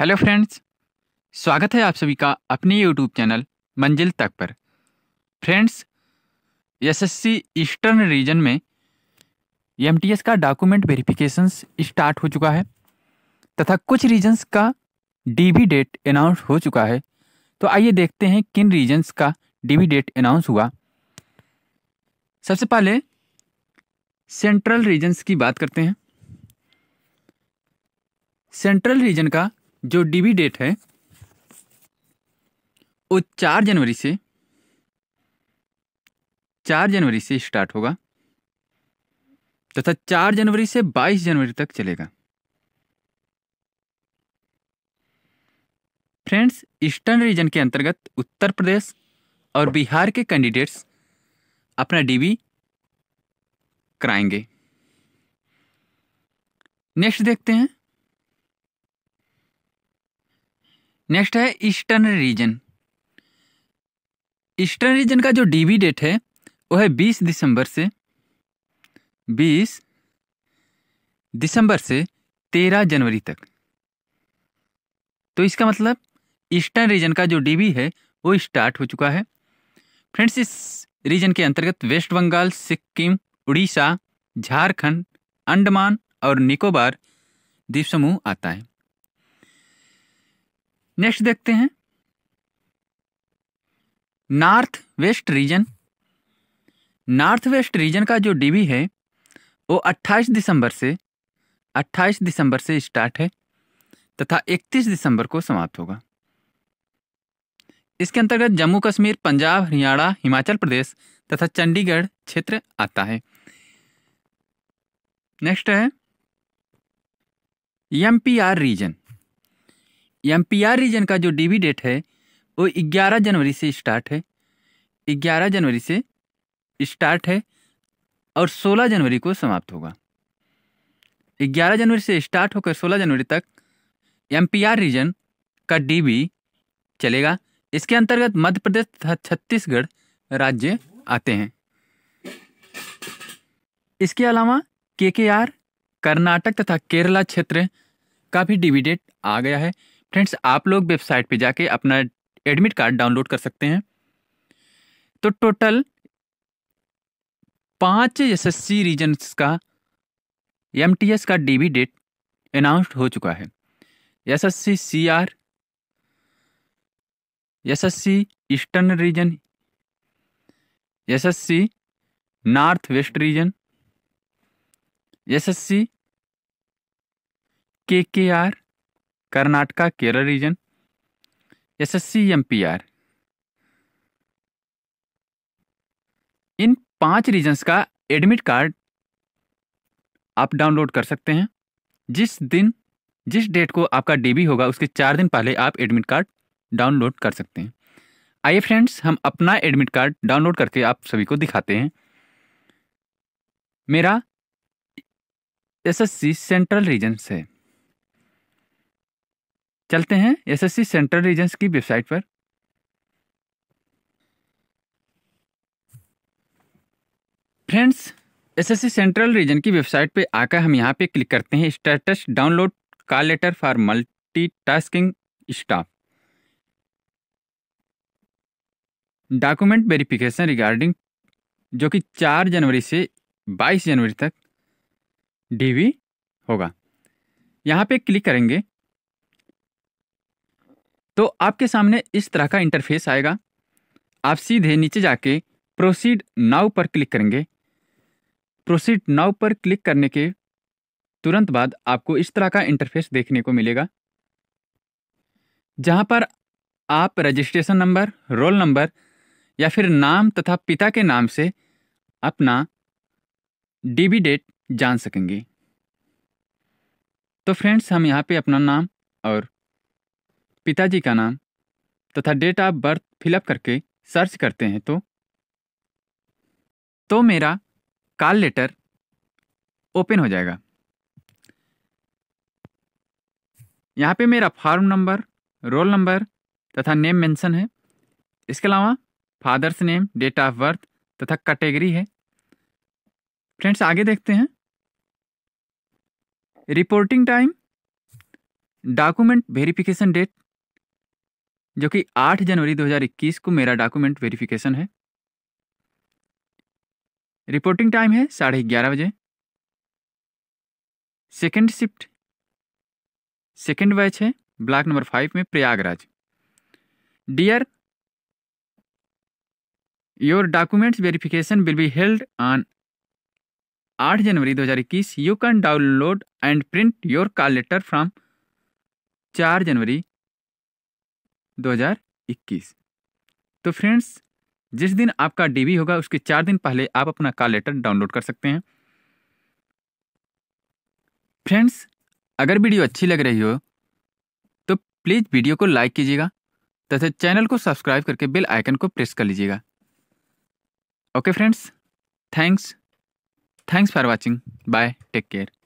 hello friends स्वागत है आप सभी का अपने यूट्यूब चैनल मंजिल तक पर फ्रेंड्स एसएससी ईस्टर्न रीजन में एमटीएस का डॉक्यूमेंट वेरिफिकेशन स्टार्ट हो चुका है तथा कुछ रीजन्स का डीबी डेट अनाउंस हो चुका है तो आइए देखते हैं किन रीजन्स का डीवी डेट अनाउंस हुआ सबसे पहले सेंट्रल रीजन्स की बात करते हैं सेंट्रल रीजन का जो डीबी डेट है वो चार जनवरी से चार जनवरी से स्टार्ट होगा तथा चार जनवरी से बाईस जनवरी तक चलेगा फ्रेंड्स ईस्टर्न रीजन के अंतर्गत उत्तर प्रदेश और बिहार के कैंडिडेट्स अपना डीबी कराएंगे नेक्स्ट देखते हैं नेक्स्ट है ईस्टर्न रीजन ईस्टर्न रीजन का जो डीबी डेट है वो है बीस दिसंबर से बीस दिसंबर से तेरह जनवरी तक तो इसका मतलब ईस्टर्न रीजन का जो डीबी है वो स्टार्ट हो चुका है फ्रेंड्स इस रीजन के अंतर्गत वेस्ट बंगाल सिक्किम उड़ीसा झारखंड अंडमान और निकोबार द्वीप समूह आता है नेक्स्ट देखते हैं north west region north west region का जो डीबी है वो 28 दिसंबर से 28 दिसंबर से स्टार्ट है तथा 31 दिसंबर को समाप्त होगा इसके अंतर्गत जम्मू कश्मीर पंजाब हरियाणा हिमाचल प्रदेश तथा चंडीगढ़ क्षेत्र आता है नेक्स्ट है M P R region M region का जो डीवी डेट है वो 11 जनवरी से स्टार्ट है 11 जनवरी से स्टार्ट है और 16 जनवरी को समाप्त होगा 11 जनवरी से स्टार्ट होकर 16 जनवरी तक एम रीजन का डीवी चलेगा इसके अंतर्गत मध्य प्रदेश तथा छत्तीसगढ़ राज्य आते हैं इसके अलावा के के आर कर्नाटक तथा केरला क्षेत्र का भी डिविडेट आ गया है फ्रेंड्स आप लोग वेबसाइट पे जाके अपना एडमिट कार्ड डाउनलोड कर सकते हैं तो टोटल पांच एस रीजन्स का एम का डीबी डेट अनाउंस्ड हो चुका है S S C C R S S C eastern region S S C north west region S S C K K R Karnataka Kerala region S C M P R इन पांच regions का admit card आप download कर सकते हैं जिस दिन जिस डेट को आपका डीबी होगा उसके चार दिन पहले आप एडमिट कार्ड डाउनलोड कर सकते हैं आइए फ्रेंड्स हम अपना एडमिट कार्ड डाउनलोड करके आप सभी को दिखाते हैं मेरा एसएससी सेंट्रल रीजन से है चलते हैं एसएससी सेंट्रल रीजन्स की वेबसाइट पर फ्रेंड्स एसएससी सेंट्रल रीजन की वेबसाइट पे आकर हम यहाँ पे क्लिक करते हैं status download call letter for multitasking staff document verification regarding जो कि 4 जनवरी से 22 जनवरी तक डीवी होगा यहाँ पे क्लिक करेंगे तो आपके सामने इस तरह का इंटरफेस आएगा आप सीधे नीचे जाके प्रोसीड नाव पर क्लिक करेंगे प्रोसीड नाव पर क्लिक करने के तुरंत बाद आपको इस तरह का इंटरफेस देखने को मिलेगा जहां पर आप रजिस्ट्रेशन नंबर रोल नंबर या फिर नाम तथा पिता के नाम से अपना डीबी डेट जान सकेंगे तो फ्रेंड्स हम यहाँ पे अपना नाम और पिताजी का नाम तथा डेट ऑफ बर्थ फिलअप करके सर्च करते हैं तो तो मेरा कॉल लेटर ओपन हो जाएगा यहाँ पे मेरा फॉर्म नंबर रोल नंबर तथा नेम मेंशन है इसके अलावा father's name date of birth तथा कैटेगरी है फ्रेंड्स आगे देखते हैं reporting time document verification date जो कि 8 जनवरी 2021 को मेरा डॉक्यूमेंट वेरिफिकेशन है रिपोर्टिंग टाइम है साढ़े ग्यारह बजे सेकेंड शिफ्ट सेकेंड बैच है ब्लॉक नंबर फाइव में Prayagraj dear your documents verification will be held on 8 January 2021 you can download and print your call letter from 4 January 2021 तो फ्रेंड्स जिस दिन आपका डीबी होगा उसके चार दिन पहले आप अपना कार लेटर डाउनलोड कर सकते हैं फ्रेंड्स अगर वीडियो अच्छी लग रही हो तो प्लीज़ वीडियो को लाइक कीजिएगा तथा चैनल को सब्सक्राइब करके बेल आइकन को प्रेस कर लीजिएगा okay friends thanks thanks for watching bye take care